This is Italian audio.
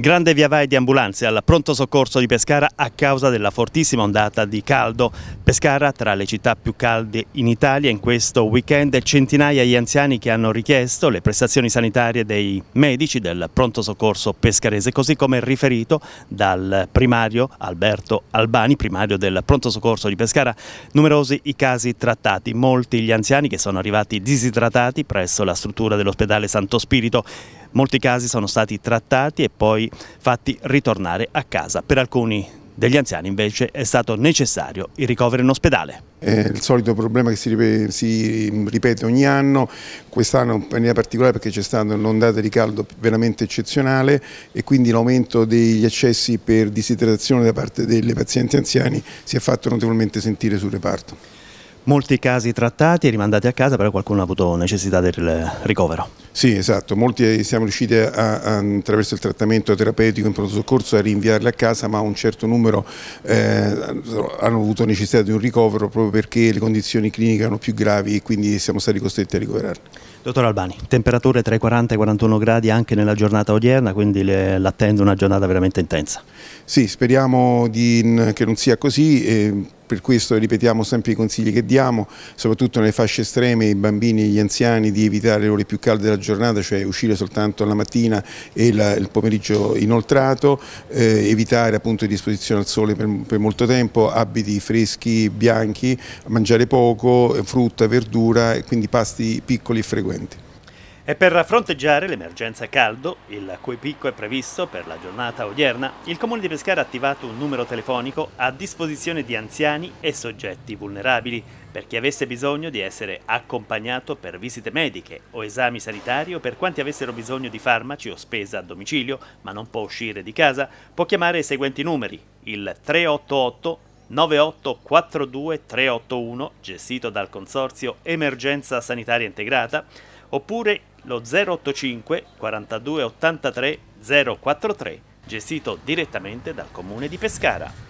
Grande via vai di ambulanze al pronto soccorso di Pescara a causa della fortissima ondata di caldo. Pescara tra le città più calde in Italia in questo weekend centinaia di anziani che hanno richiesto le prestazioni sanitarie dei medici del pronto soccorso pescarese così come riferito dal primario Alberto Albani, primario del pronto soccorso di Pescara. Numerosi i casi trattati, molti gli anziani che sono arrivati disidratati presso la struttura dell'ospedale Santo Spirito Molti casi sono stati trattati e poi fatti ritornare a casa. Per alcuni degli anziani invece è stato necessario il ricovero in ospedale. È il solito problema che si ripete, si ripete ogni anno, quest'anno in maniera particolare perché c'è stata un'ondata di caldo veramente eccezionale e quindi l'aumento degli accessi per disidratazione da parte delle pazienti anziani si è fatto notevolmente sentire sul reparto. Molti casi trattati e rimandati a casa, però qualcuno ha avuto necessità del ricovero. Sì, esatto, molti eh, siamo riusciti a, a, attraverso il trattamento terapeutico in pronto soccorso a rinviarli a casa, ma un certo numero eh, hanno avuto necessità di un ricovero proprio perché le condizioni cliniche erano più gravi e quindi siamo stati costretti a ricoverarli. Dottor Albani, temperature tra i 40 e i 41 gradi anche nella giornata odierna, quindi l'attendo una giornata veramente intensa. Sì, speriamo di, che non sia così. Eh, per questo ripetiamo sempre i consigli che diamo, soprattutto nelle fasce estreme, i bambini e gli anziani, di evitare le ore più calde della giornata, cioè uscire soltanto la mattina e la, il pomeriggio inoltrato, eh, evitare appunto di disposizione al sole per, per, molto tempo, abiti freschi, bianchi, mangiare poco, eh, frutta, verdura, quindi pasti piccoli e frequenti. E per fronteggiare l'emergenza caldo, il cui picco è previsto per la giornata odierna, il Comune di Pescara ha attivato un numero telefonico a disposizione di anziani e soggetti vulnerabili per chi avesse bisogno di essere accompagnato per visite mediche o esami sanitari o per quanti avessero bisogno di farmaci o spesa a domicilio ma non può uscire di casa, può chiamare i seguenti numeri, il 388 9842 381 gestito dal Consorzio Emergenza Sanitaria Integrata oppure lo 085 42 83 043 gestito direttamente dal comune di Pescara.